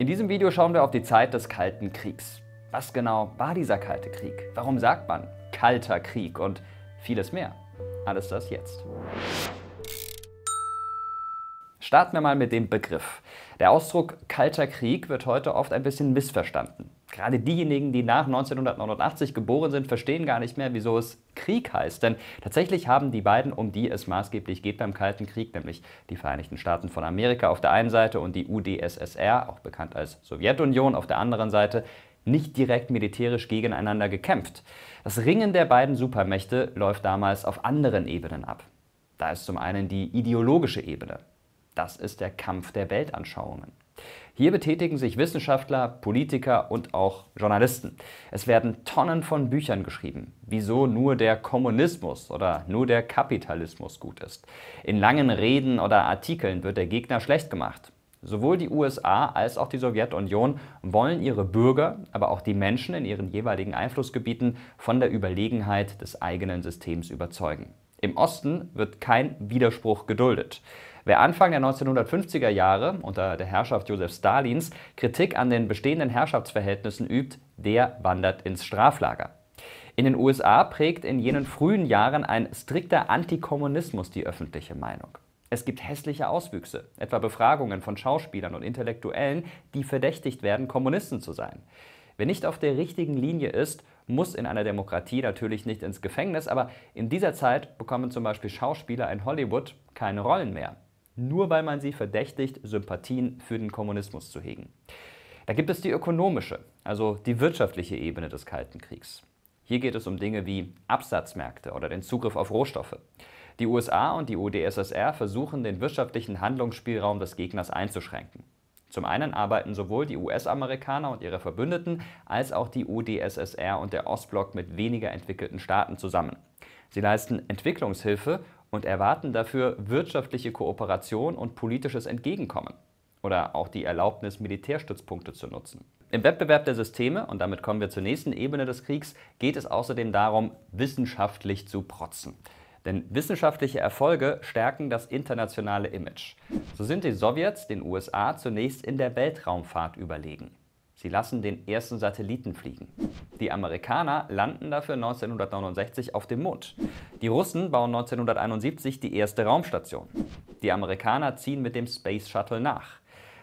In diesem Video schauen wir auf die Zeit des Kalten Kriegs. Was genau war dieser Kalte Krieg? Warum sagt man Kalter Krieg und vieles mehr? Alles das jetzt. Starten wir mal mit dem Begriff. Der Ausdruck Kalter Krieg wird heute oft ein bisschen missverstanden gerade diejenigen, die nach 1989 geboren sind, verstehen gar nicht mehr, wieso es Krieg heißt. Denn tatsächlich haben die beiden, um die es maßgeblich geht beim Kalten Krieg, nämlich die Vereinigten Staaten von Amerika auf der einen Seite und die UdSSR, auch bekannt als Sowjetunion, auf der anderen Seite, nicht direkt militärisch gegeneinander gekämpft. Das Ringen der beiden Supermächte läuft damals auf anderen Ebenen ab. Da ist zum einen die ideologische Ebene. Das ist der Kampf der Weltanschauungen. Hier betätigen sich Wissenschaftler, Politiker und auch Journalisten. Es werden Tonnen von Büchern geschrieben, wieso nur der Kommunismus oder nur der Kapitalismus gut ist. In langen Reden oder Artikeln wird der Gegner schlecht gemacht. Sowohl die USA als auch die Sowjetunion wollen ihre Bürger, aber auch die Menschen in ihren jeweiligen Einflussgebieten von der Überlegenheit des eigenen Systems überzeugen. Im Osten wird kein Widerspruch geduldet. Wer Anfang der 1950er Jahre unter der Herrschaft Josef Stalins Kritik an den bestehenden Herrschaftsverhältnissen übt, der wandert ins Straflager. In den USA prägt in jenen frühen Jahren ein strikter Antikommunismus die öffentliche Meinung. Es gibt hässliche Auswüchse, etwa Befragungen von Schauspielern und Intellektuellen, die verdächtigt werden, Kommunisten zu sein. Wer nicht auf der richtigen Linie ist, muss in einer Demokratie natürlich nicht ins Gefängnis, aber in dieser Zeit bekommen zum Beispiel Schauspieler in Hollywood keine Rollen mehr, nur weil man sie verdächtigt, Sympathien für den Kommunismus zu hegen. Da gibt es die ökonomische, also die wirtschaftliche Ebene des Kalten Kriegs. Hier geht es um Dinge wie Absatzmärkte oder den Zugriff auf Rohstoffe. Die USA und die UdSSR versuchen, den wirtschaftlichen Handlungsspielraum des Gegners einzuschränken. Zum einen arbeiten sowohl die US-Amerikaner und ihre Verbündeten als auch die UdSSR und der Ostblock mit weniger entwickelten Staaten zusammen. Sie leisten Entwicklungshilfe und erwarten dafür wirtschaftliche Kooperation und politisches Entgegenkommen oder auch die Erlaubnis, Militärstützpunkte zu nutzen. Im Wettbewerb der Systeme, und damit kommen wir zur nächsten Ebene des Kriegs, geht es außerdem darum, wissenschaftlich zu protzen. Denn wissenschaftliche Erfolge stärken das internationale Image. So sind die Sowjets den USA zunächst in der Weltraumfahrt überlegen. Sie lassen den ersten Satelliten fliegen. Die Amerikaner landen dafür 1969 auf dem Mond. Die Russen bauen 1971 die erste Raumstation. Die Amerikaner ziehen mit dem Space Shuttle nach.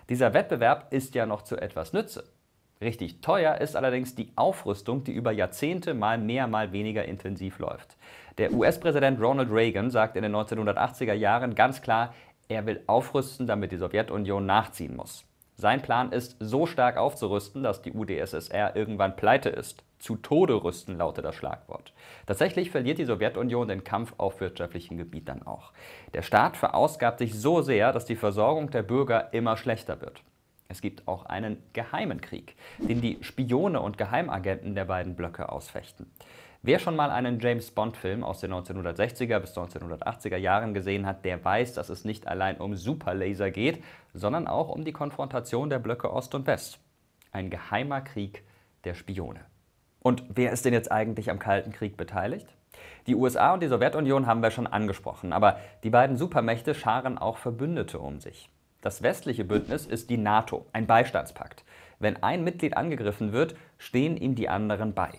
Dieser Wettbewerb ist ja noch zu etwas Nütze. Richtig teuer ist allerdings die Aufrüstung, die über Jahrzehnte mal mehr, mal weniger intensiv läuft. Der US-Präsident Ronald Reagan sagt in den 1980er Jahren ganz klar, er will aufrüsten, damit die Sowjetunion nachziehen muss. Sein Plan ist, so stark aufzurüsten, dass die UdSSR irgendwann pleite ist. Zu Tode rüsten lautet das Schlagwort. Tatsächlich verliert die Sowjetunion den Kampf auf wirtschaftlichen Gebiet dann auch. Der Staat verausgabt sich so sehr, dass die Versorgung der Bürger immer schlechter wird. Es gibt auch einen geheimen Krieg, den die Spione und Geheimagenten der beiden Blöcke ausfechten. Wer schon mal einen James Bond-Film aus den 1960er bis 1980er Jahren gesehen hat, der weiß, dass es nicht allein um Superlaser geht, sondern auch um die Konfrontation der Blöcke Ost und West. Ein geheimer Krieg der Spione. Und wer ist denn jetzt eigentlich am Kalten Krieg beteiligt? Die USA und die Sowjetunion haben wir schon angesprochen, aber die beiden Supermächte scharen auch Verbündete um sich. Das westliche Bündnis ist die NATO, ein Beistandspakt. Wenn ein Mitglied angegriffen wird, stehen ihm die anderen bei.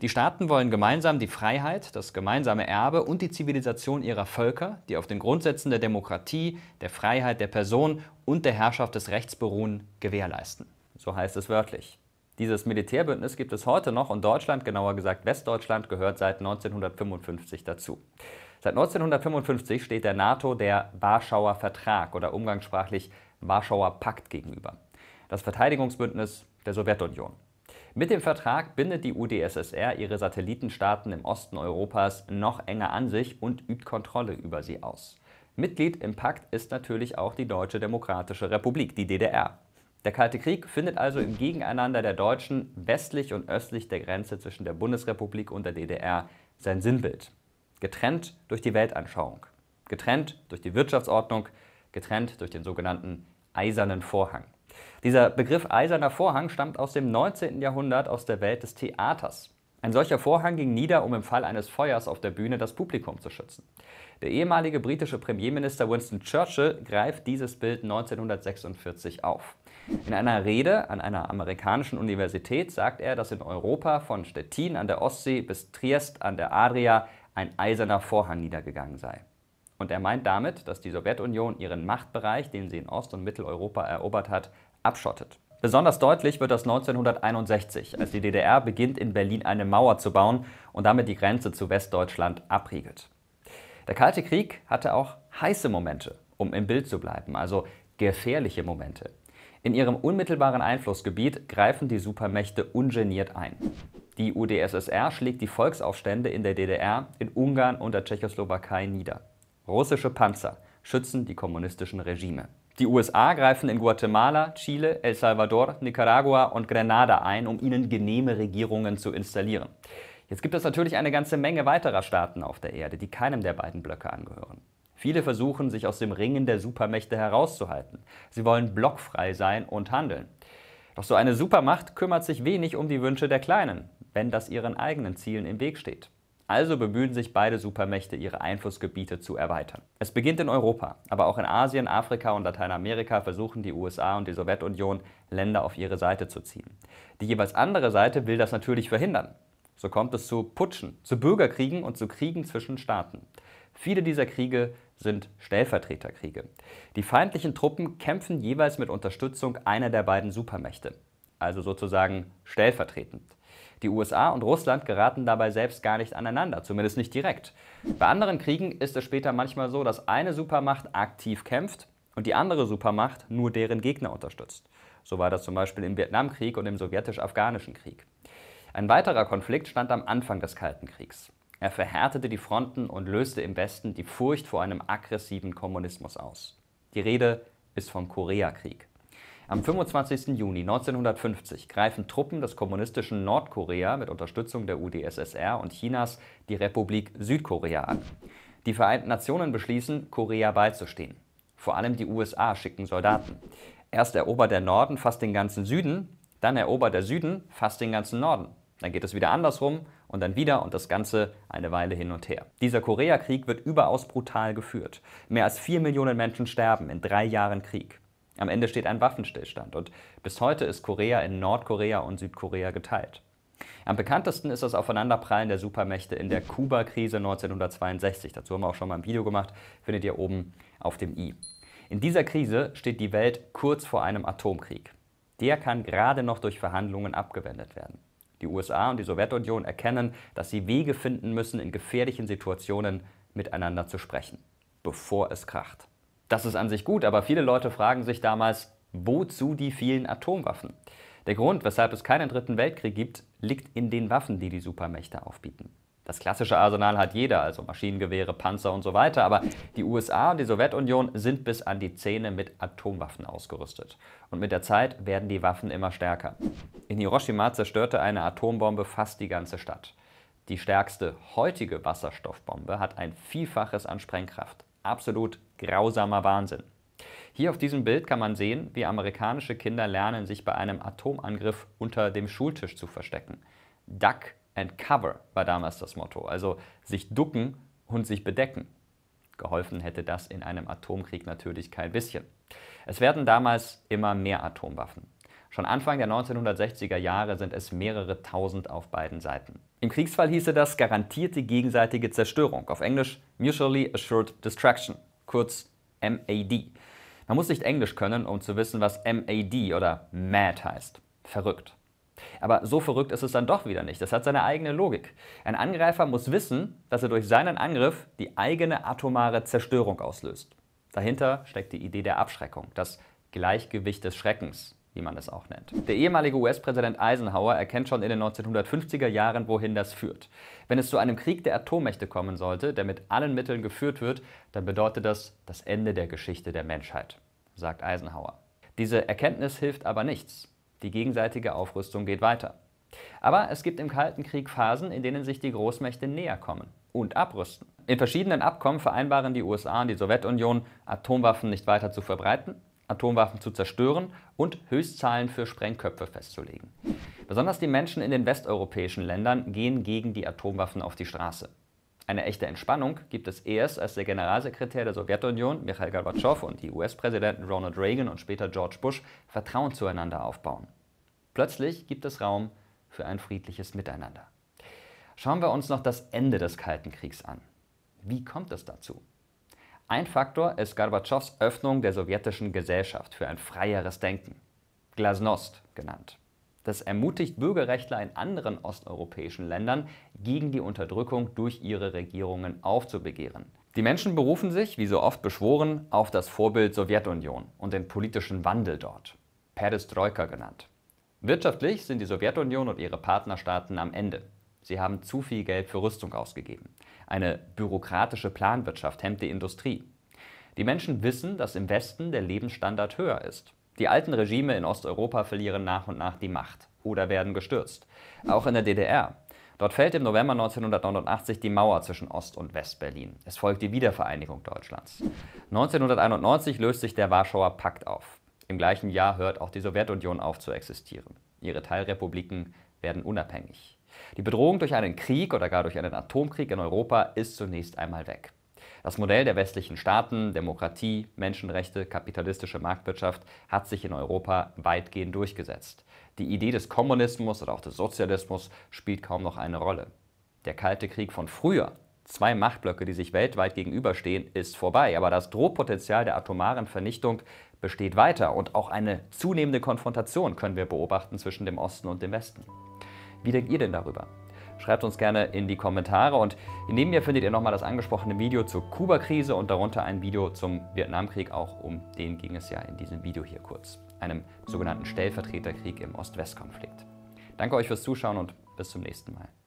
Die Staaten wollen gemeinsam die Freiheit, das gemeinsame Erbe und die Zivilisation ihrer Völker, die auf den Grundsätzen der Demokratie, der Freiheit der Person und der Herrschaft des Rechts beruhen, gewährleisten. So heißt es wörtlich. Dieses Militärbündnis gibt es heute noch und Deutschland, genauer gesagt Westdeutschland, gehört seit 1955 dazu. Seit 1955 steht der NATO der Warschauer Vertrag oder umgangssprachlich Warschauer Pakt gegenüber. Das Verteidigungsbündnis der Sowjetunion. Mit dem Vertrag bindet die UdSSR ihre Satellitenstaaten im Osten Europas noch enger an sich und übt Kontrolle über sie aus. Mitglied im Pakt ist natürlich auch die Deutsche Demokratische Republik, die DDR. Der Kalte Krieg findet also im Gegeneinander der Deutschen westlich und östlich der Grenze zwischen der Bundesrepublik und der DDR sein Sinnbild getrennt durch die Weltanschauung, getrennt durch die Wirtschaftsordnung, getrennt durch den sogenannten eisernen Vorhang. Dieser Begriff eiserner Vorhang stammt aus dem 19. Jahrhundert aus der Welt des Theaters. Ein solcher Vorhang ging nieder, um im Fall eines Feuers auf der Bühne das Publikum zu schützen. Der ehemalige britische Premierminister Winston Churchill greift dieses Bild 1946 auf. In einer Rede an einer amerikanischen Universität sagt er, dass in Europa von Stettin an der Ostsee bis Triest an der Adria ein eiserner Vorhang niedergegangen sei. Und er meint damit, dass die Sowjetunion ihren Machtbereich, den sie in Ost- und Mitteleuropa erobert hat, abschottet. Besonders deutlich wird das 1961, als die DDR beginnt, in Berlin eine Mauer zu bauen und damit die Grenze zu Westdeutschland abriegelt. Der Kalte Krieg hatte auch heiße Momente, um im Bild zu bleiben, also gefährliche Momente. In ihrem unmittelbaren Einflussgebiet greifen die Supermächte ungeniert ein. Die UdSSR schlägt die Volksaufstände in der DDR, in Ungarn und der Tschechoslowakei nieder. Russische Panzer schützen die kommunistischen Regime. Die USA greifen in Guatemala, Chile, El Salvador, Nicaragua und Grenada ein, um ihnen genehme Regierungen zu installieren. Jetzt gibt es natürlich eine ganze Menge weiterer Staaten auf der Erde, die keinem der beiden Blöcke angehören. Viele versuchen, sich aus dem Ringen der Supermächte herauszuhalten. Sie wollen blockfrei sein und handeln. Doch so eine Supermacht kümmert sich wenig um die Wünsche der Kleinen wenn das ihren eigenen Zielen im Weg steht. Also bemühen sich beide Supermächte, ihre Einflussgebiete zu erweitern. Es beginnt in Europa, aber auch in Asien, Afrika und Lateinamerika versuchen die USA und die Sowjetunion, Länder auf ihre Seite zu ziehen. Die jeweils andere Seite will das natürlich verhindern. So kommt es zu Putschen, zu Bürgerkriegen und zu Kriegen zwischen Staaten. Viele dieser Kriege sind Stellvertreterkriege. Die feindlichen Truppen kämpfen jeweils mit Unterstützung einer der beiden Supermächte, also sozusagen stellvertretend. Die USA und Russland geraten dabei selbst gar nicht aneinander, zumindest nicht direkt. Bei anderen Kriegen ist es später manchmal so, dass eine Supermacht aktiv kämpft und die andere Supermacht nur deren Gegner unterstützt. So war das zum Beispiel im Vietnamkrieg und im sowjetisch-afghanischen Krieg. Ein weiterer Konflikt stand am Anfang des Kalten Kriegs. Er verhärtete die Fronten und löste im Westen die Furcht vor einem aggressiven Kommunismus aus. Die Rede ist vom Koreakrieg. Am 25. Juni 1950 greifen Truppen des kommunistischen Nordkorea mit Unterstützung der UdSSR und Chinas die Republik Südkorea an. Die Vereinten Nationen beschließen, Korea beizustehen. Vor allem die USA schicken Soldaten. Erst erobert der Norden fast den ganzen Süden, dann erobert der Süden fast den ganzen Norden. Dann geht es wieder andersrum und dann wieder und das Ganze eine Weile hin und her. Dieser Koreakrieg wird überaus brutal geführt. Mehr als vier Millionen Menschen sterben in drei Jahren Krieg. Am Ende steht ein Waffenstillstand und bis heute ist Korea in Nordkorea und Südkorea geteilt. Am bekanntesten ist das Aufeinanderprallen der Supermächte in der Kuba-Krise 1962. Dazu haben wir auch schon mal ein Video gemacht, findet ihr oben auf dem i. In dieser Krise steht die Welt kurz vor einem Atomkrieg. Der kann gerade noch durch Verhandlungen abgewendet werden. Die USA und die Sowjetunion erkennen, dass sie Wege finden müssen, in gefährlichen Situationen miteinander zu sprechen, bevor es kracht. Das ist an sich gut, aber viele Leute fragen sich damals, wozu die vielen Atomwaffen? Der Grund, weshalb es keinen dritten Weltkrieg gibt, liegt in den Waffen, die die Supermächte aufbieten. Das klassische Arsenal hat jeder, also Maschinengewehre, Panzer und so weiter, aber die USA und die Sowjetunion sind bis an die Zähne mit Atomwaffen ausgerüstet. Und mit der Zeit werden die Waffen immer stärker. In Hiroshima zerstörte eine Atombombe fast die ganze Stadt. Die stärkste heutige Wasserstoffbombe hat ein Vielfaches an Sprengkraft. Absolut grausamer Wahnsinn. Hier auf diesem Bild kann man sehen, wie amerikanische Kinder lernen, sich bei einem Atomangriff unter dem Schultisch zu verstecken. Duck and cover war damals das Motto, also sich ducken und sich bedecken. Geholfen hätte das in einem Atomkrieg natürlich kein bisschen. Es werden damals immer mehr Atomwaffen. Schon Anfang der 1960er Jahre sind es mehrere tausend auf beiden Seiten. Im Kriegsfall hieße das garantierte gegenseitige Zerstörung, auf Englisch Mutually Assured Destruction, kurz MAD. Man muss nicht Englisch können, um zu wissen, was MAD oder MAD heißt. Verrückt. Aber so verrückt ist es dann doch wieder nicht. Das hat seine eigene Logik. Ein Angreifer muss wissen, dass er durch seinen Angriff die eigene atomare Zerstörung auslöst. Dahinter steckt die Idee der Abschreckung, das Gleichgewicht des Schreckens, wie man es auch nennt. Der ehemalige US-Präsident Eisenhower erkennt schon in den 1950er Jahren, wohin das führt. Wenn es zu einem Krieg der Atommächte kommen sollte, der mit allen Mitteln geführt wird, dann bedeutet das das Ende der Geschichte der Menschheit, sagt Eisenhower. Diese Erkenntnis hilft aber nichts. Die gegenseitige Aufrüstung geht weiter. Aber es gibt im Kalten Krieg Phasen, in denen sich die Großmächte näher kommen und abrüsten. In verschiedenen Abkommen vereinbaren die USA und die Sowjetunion, Atomwaffen nicht weiter zu verbreiten Atomwaffen zu zerstören und Höchstzahlen für Sprengköpfe festzulegen. Besonders die Menschen in den westeuropäischen Ländern gehen gegen die Atomwaffen auf die Straße. Eine echte Entspannung gibt es erst, als der Generalsekretär der Sowjetunion, Michail Gorbatschow, und die US-Präsidenten Ronald Reagan und später George Bush Vertrauen zueinander aufbauen. Plötzlich gibt es Raum für ein friedliches Miteinander. Schauen wir uns noch das Ende des Kalten Kriegs an. Wie kommt es dazu? Ein Faktor ist Gorbatschows Öffnung der sowjetischen Gesellschaft für ein freieres Denken, Glasnost genannt. Das ermutigt Bürgerrechtler in anderen osteuropäischen Ländern, gegen die Unterdrückung durch ihre Regierungen aufzubegehren. Die Menschen berufen sich, wie so oft beschworen, auf das Vorbild Sowjetunion und den politischen Wandel dort, Perestroika genannt. Wirtschaftlich sind die Sowjetunion und ihre Partnerstaaten am Ende. Sie haben zu viel Geld für Rüstung ausgegeben. Eine bürokratische Planwirtschaft hemmt die Industrie. Die Menschen wissen, dass im Westen der Lebensstandard höher ist. Die alten Regime in Osteuropa verlieren nach und nach die Macht oder werden gestürzt. Auch in der DDR. Dort fällt im November 1989 die Mauer zwischen Ost- und Westberlin. Es folgt die Wiedervereinigung Deutschlands. 1991 löst sich der Warschauer Pakt auf. Im gleichen Jahr hört auch die Sowjetunion auf zu existieren. Ihre Teilrepubliken werden unabhängig. Die Bedrohung durch einen Krieg oder gar durch einen Atomkrieg in Europa ist zunächst einmal weg. Das Modell der westlichen Staaten, Demokratie, Menschenrechte, kapitalistische Marktwirtschaft hat sich in Europa weitgehend durchgesetzt. Die Idee des Kommunismus oder auch des Sozialismus spielt kaum noch eine Rolle. Der Kalte Krieg von früher, zwei Machtblöcke, die sich weltweit gegenüberstehen, ist vorbei, aber das Drohpotenzial der atomaren Vernichtung besteht weiter und auch eine zunehmende Konfrontation können wir beobachten zwischen dem Osten und dem Westen. Wie denkt ihr denn darüber? Schreibt uns gerne in die Kommentare und neben mir findet ihr nochmal das angesprochene Video zur Kuba-Krise und darunter ein Video zum Vietnamkrieg, auch um den ging es ja in diesem Video hier kurz, einem sogenannten Stellvertreterkrieg im Ost-West-Konflikt. Danke euch fürs Zuschauen und bis zum nächsten Mal.